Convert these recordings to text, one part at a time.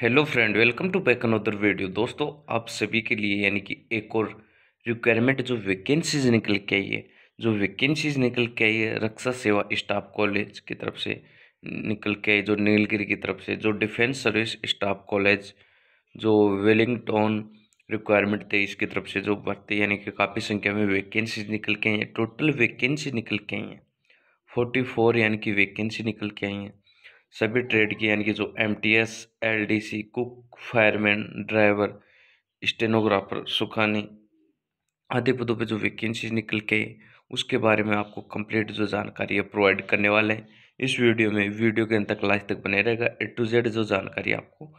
hello friend welcome to back another video दोस्तों आप सभी के लिए यानी कि एक और रिक्वायरमेंट जो वैकेंसीज निकल के आई है जो वैकेंसीज निकल के आई है रक्षा सेवा स्टाफ कॉलेज की तरफ से निकल के आई जो नीलगिरी की तरफ से जो डिफेंस सर्विस स्टाफ कॉलेज जो वेलिंगटन रिक्वायरमेंट थे इसकी तरफ से जो भर्ती यानी कि काफ़ी संख्या में वैकेंसीज निकल के आई हैं टोटल वैकेंसी निकल के आई हैं फोर्टी फोर यानी कि वैकेंसी निकल के आई हैं सभी ट्रेड की यानी कि जो M T S L D C cook fireman driver stenographer सुखानी आदि पदों पे जो वैकेंसी निकल के उसके बारे में आपको कंप्लीट जो जानकारी है प्रोवाइड करने वाले हैं इस वीडियो में वीडियो के अंत तक लास्ट तक बने रहेगा ए टू जेड जो जानकारी आपको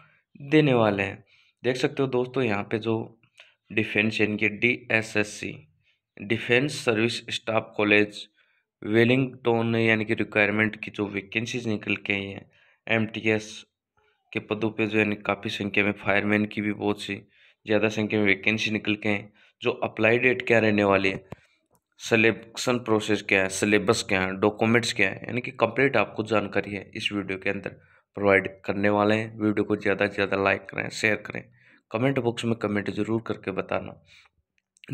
देने वाले हैं देख सकते हो दोस्तों यहाँ पे जो डिफेंस यानी कि D S S C defence service staff college Wellington ने यानी कि रिक्वायरमेंट की जो वैकेंसीज निकल के आई हैं एमटीएस के पदों पे जो है काफ़ी संख्या में फायरमैन की भी बहुत सी ज़्यादा संख्या में वैकेंसी निकल के हैं जो अप्लाई डेट क्या रहने वाली है सलेक्शन प्रोसेस क्या है सिलेबस क्या है डॉक्यूमेंट्स क्या है यानी कि कंप्लीट आपको जानकारी है इस वीडियो के अंदर प्रोवाइड करने वाले हैं वीडियो को ज़्यादा से ज़्यादा लाइक करें शेयर करें कमेंट बॉक्स में कमेंट जरूर करके बताना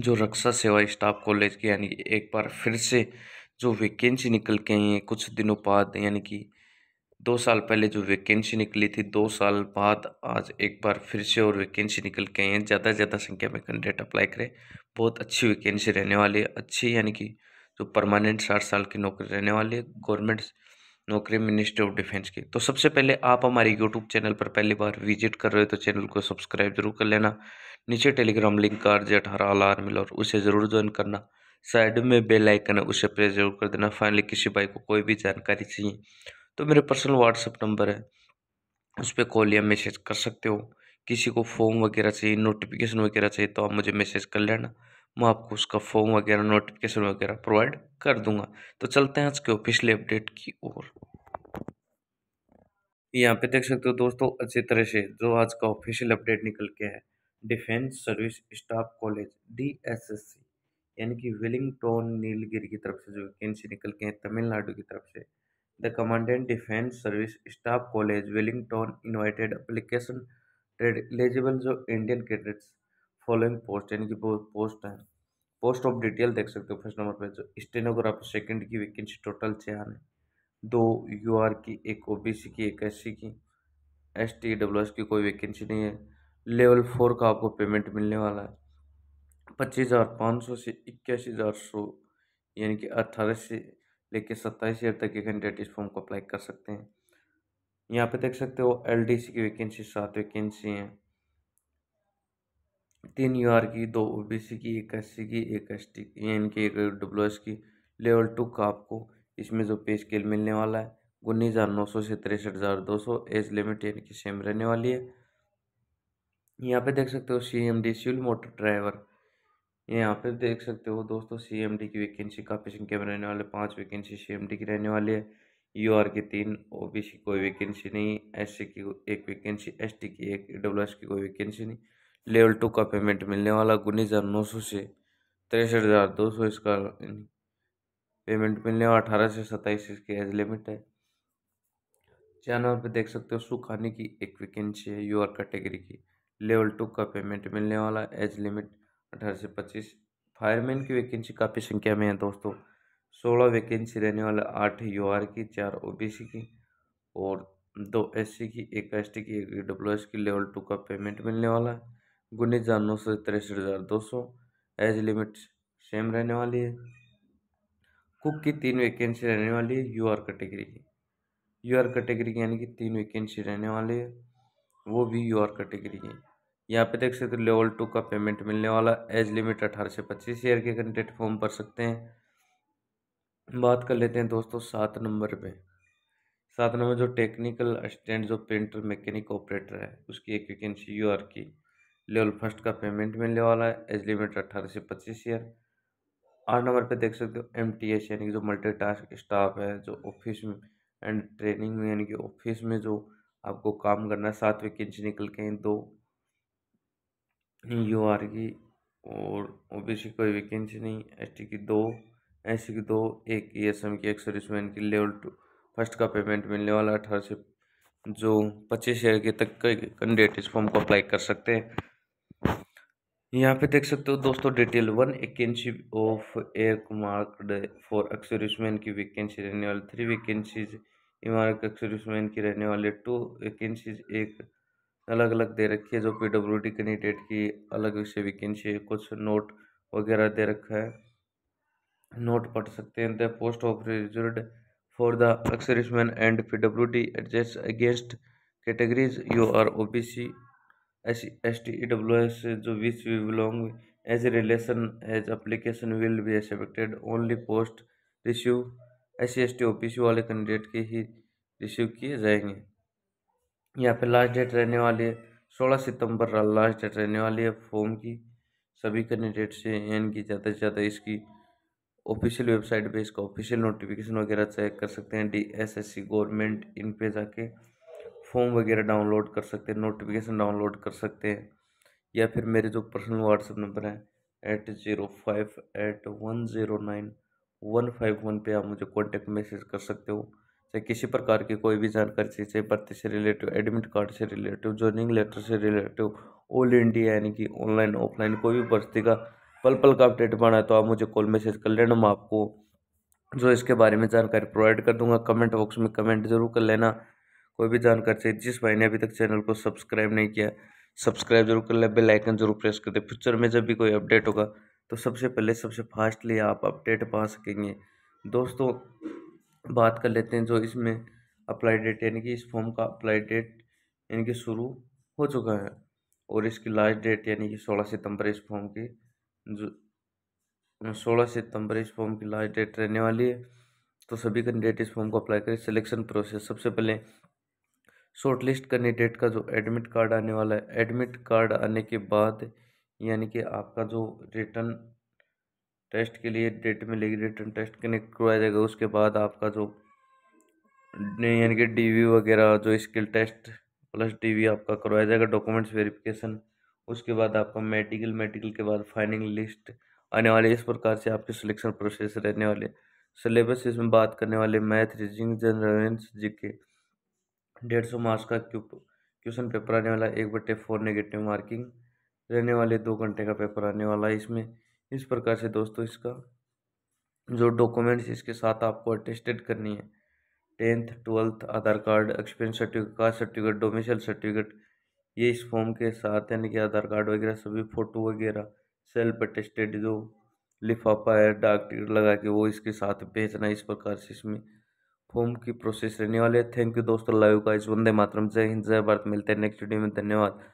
जो रक्षा सेवा स्टाफ कॉलेज की यानी एक बार फिर से जो वैकेंसी निकल के आई है कुछ दिनों बाद यानी कि दो साल पहले जो वैकेंसी निकली थी दो साल बाद आज एक बार फिर से और वैकेंसी निकल के आई हैं ज़्यादा से ज़्यादा संख्या में कैंडिडेट अप्लाई करें बहुत अच्छी वैकेंसी रहने वाली है अच्छी यानी कि जो परमानेंट साठ साल की नौकरी रहने वाली है गवर्नमेंट नौकरी मिनिस्ट्री ऑफ डिफेंस की तो सबसे पहले आप हमारे यूट्यूब चैनल पर पहली बार विजिट कर रहे हो तो चैनल को सब्सक्राइब जरूर कर लेना नीचे टेलीग्राम लिंक का जे अठारह अलार्म मिल और उसे ज़रूर ज्वाइन करना साइड में बेल आइकन है उसे प्रेस जरूर कर देना फाइनली किसी भाई को कोई भी जानकारी चाहिए तो मेरे पर्सनल व्हाट्सअप नंबर है उस पर कॉल या मैसेज कर सकते हो किसी को फॉर्म वगैरह चाहिए नोटिफिकेशन वगैरह चाहिए तो आप मुझे मैसेज कर लेना मैं आपको उसका फॉर्म वगैरह नोटिफिकेशन वगैरह प्रोवाइड कर दूंगा तो चलते हैं आज के ऑफिशियल अपडेट की ओर यहाँ पे देख सकते हो दोस्तों अच्छी तरह से जो आज का ऑफिशियल अपडेट निकल के है defence service staff college D S S C यानी कि विलिंगटोन नीलगिरी की तरफ से जो वैकेंसी निकल के हैं तमिलनाडु की तरफ से the commandant defence service staff college Wellington invited application trade eligible जो इंडियन कैडेट्स फॉलोइंग पोस्ट यानी कि पोस्ट हैं पोस्ट ऑफ डिटेल देख सकते हो फर्स्ट नंबर पे जो स्टेनोग्राफी सेकेंड की वैकेंसी टोटल है दो यू आर की एक ओ बी सी की एक एस सी की एस टी डब्ल्यू एस की कोई वैकेंसी नहीं है लेवल फोर का आपको पेमेंट मिलने वाला है पच्चीस हज़ार पाँच सौ से इक्यासी हज़ार सौ यानी कि अट्ठारह से लेकर सत्ताईस हज़ार तक के कैंडिडेट इस फॉर्म को अप्लाई कर सकते हैं यहाँ पे देख सकते हो सी की वैकेंसी सात वैकेंसी हैं तीन यू की दो सी की एक एस की एक एस टी की यानी कि एक डब्ल्यू की लेवल टू का आपको इसमें जो पे स्केल मिलने वाला है उन्नीस हज़ार नौ सौ से तिरसठ हज़ार दो सौ एज लिमिट यानी कि सेम रहने वाली है यहाँ पे देख सकते हो C M D civil motor driver ये यहाँ पे देख सकते हो दोस्तों सीएमडी की वैकेंसी काफी संख्या में रहने वाले पांच वैकेंसी सीएमडी की रहने वाली है यूआर की तीन ओबीसी कोई वैकेंसी नहीं एससी की एक वैकेंसी एसटी की एक डब्ल्यू की कोई वैकेंसी नहीं लेवल टू का पेमेंट मिलने वाला उन्नीस हज़ार नौ सौ से तिरसठ हज़ार दो सौ इसका पेमेंट मिलने वाला अठारह से सत्ताईस इसकी एज लिमिट है चैनल पर देख सकते हो सुखाने की एक वैकेंसी है यू कैटेगरी की लेवल टू का पेमेंट मिलने वाला एज लिमिट अठारह से पच्चीस फायरमैन की वैकेंसी काफ़ी संख्या में है दोस्तों सोलह वैकेंसी रहने वाले आठ यू आर की चार ओ बी सी की और दो एस सी की एक एस टी की एक डब्ल्यू एस की लेवल टू का पेमेंट मिलने वाला है उन्नीस हज़ार नौ सौ तिरसठ हज़ार दो सौ एज लिमिट सेम रहने वाली है कुक की तीन वैकेंसी रहने वाली है यू आर कैटेगरी की यू आर कैटेगरी की यानी कि तीन वैकेंसी रहने वाली है वो भी यू आर कैटेगरी की यहाँ पे देख सकते हो लेवल टू का पेमेंट मिलने वाला एज लिमिट अठारह से पच्चीस ईयर के कैंडिडेट फॉर्म भर सकते हैं बात कर लेते हैं दोस्तों सात नंबर पे सात नंबर जो टेक्निकल असिस्टेंट जो प्रिंटर मैकेनिक ऑपरेटर है उसकी एक वैकेंसी यू आर की लेवल फर्स्ट का पेमेंट मिलने वाला है एज लिमिट अट्ठारह से पच्चीस ईयर आठ नंबर पे देख सकते हो एम टी एस यानी कि जो मल्टी टास्क स्टाफ है जो ऑफिस में एंड ट्रेनिंग में यानी कि ऑफिस में जो आपको काम करना है सात वैकेंसी निकल के हैं दो यू आर की और ओ बी सी कोई वैकेंसी नहीं एस टी की दो एस सी की दो एक ई एस एम की एक सर्विसमैन की लेवल टू फर्स्ट का पेमेंट मिलने वाला अठारह से जो पच्चीस हज़ार के तक के कैंडिडेट इस फॉर्म को अप्लाई कर सकते हैं यहाँ पे देख सकते हो दोस्तों detail one vacancy of earmarked for ex serviceman की वैकेंसी रहने वाली थ्री वैकेंसीज इमारत एक्सर्विसमैन की रहने वाले टू वैकेंसीज एक अलग अलग दे रखी है जो पी डब्ल्यू डी कैंडिडेट की अलग से वैकेंसी है कुछ नोट वगैरह दे रखा है नोट पढ़ सकते हैं the post of reserve for the ex serviceman and P W D adjust against categories U R O B C S S T E W S जो which we belong as a relation as application will be accepted only post receive S C S T O B C वाले candidate के ही receive किए जाएंगे यहाँ पे last date रहने वाली है सोलह सितंबर लास्ट डेट रहने वाली है फॉर्म की सभी कैंडिडेट से एन की ज़्यादा से ज़्यादा इसकी ऑफिशियल वेबसाइट पे इसका ऑफिशियल नोटिफिकेशन वगैरह चेक कर सकते हैं D S S C government in पे जाके फॉर्म वगैरह डाउनलोड कर सकते हैं नोटिफिकेशन डाउनलोड कर सकते हैं या फिर मेरे जो पर्सनल व्हाट्सअप नंबर है eight zero five eight one zero nine one five one पर आप मुझे कॉन्टेक्ट मैसेज कर सकते हो चाहे किसी प्रकार की कोई भी जानकारी चाहिए चाहे भर्ती से रिलेटिव एडमिट कार्ड से रिलेटिव जॉइनिंग लेटर से रिलेटिव ऑल इंडिया यानी कि ऑनलाइन ऑफलाइन कोई भी भर्ती का पल पल का अपडेट बना है तो आप मुझे कॉल मैसेज कर लेना मैं आपको जो इसके बारे में जानकारी प्रोवाइड कर दूंगा कमेंट बॉक्स में कमेंट जरूर कर लेना कोई भी जानकारी चाहिए जिस भाई ने अभी तक चैनल को सब्सक्राइब नहीं किया सब्सक्राइब जरूर कर ले बेल आइकन जरूर प्रेस कर दे फ्यूचर में जब भी कोई अपडेट होगा तो सबसे पहले सबसे फास्टली आप अपडेट पा सकेंगे दोस्तों बात कर लेते हैं जो इसमें अप्लाई डेट यानी कि इस फॉर्म का अप्लाई डेट यानी कि शुरू हो चुका है और इसकी लास्ट डेट यानी कि सोलह सितंबर इस फॉर्म की जो सोलह सितंबर इस फॉर्म की लास्ट डेट रहने वाली है तो सभी कैंडिडेट इस फॉर्म को अप्लाई करें सिलेक्शन प्रोसेस सबसे पहले शॉर्ट लिस्ट कैंडिडेट का जो एडमिट कार्ड आने वाला है एडमिट कार्ड आने के बाद यानी कि आपका जो रिटर्न टेस्ट के लिए डेट मिलेगी रिटर्न टेस्ट कनेक्ट करवाया जाएगा उसके बाद आपका जो यानी कि डी वगैरह जो स्किल टेस्ट प्लस डी आपका करवाया जाएगा डॉक्यूमेंट्स वेरिफिकेशन उसके बाद आपका मेडिकल मेडिकल के बाद फाइनल लिस्ट आने वाले इस प्रकार से आपके सिलेक्शन प्रोसेस रहने वाले सिलेबस इसमें बात करने वाले मैथ रीजनिंग जनरल जी के डेढ़ सौ मार्क्स का क्वेश्चन पेपर आने वाला एक बटे फोर नेगेटिव मार्किंग रहने वाले दो घंटे का पेपर आने वाला है इसमें इस प्रकार से दोस्तों इसका जो डॉक्यूमेंट्स इसके साथ आपको अटेस्टेड करनी है tenth twelfth Aadhaar card experience certificate caste certificate domicile certificate ये इस फॉर्म के साथ यानी कि आधार कार्ड वगैरह सभी फ़ोटो वगैरह सेल्फ अटेस्टेड जो लिफाफा है डाक टिकट लगा के वो इसके साथ भेजना इस प्रकार से इसमें फॉर्म की प्रोसेस रहने वाली है थैंक यू दोस्तों लाइव का इस वंदे मातरम जय हिंद जय भारत मिलते हैं नेक्स्ट वीडियो में धन्यवाद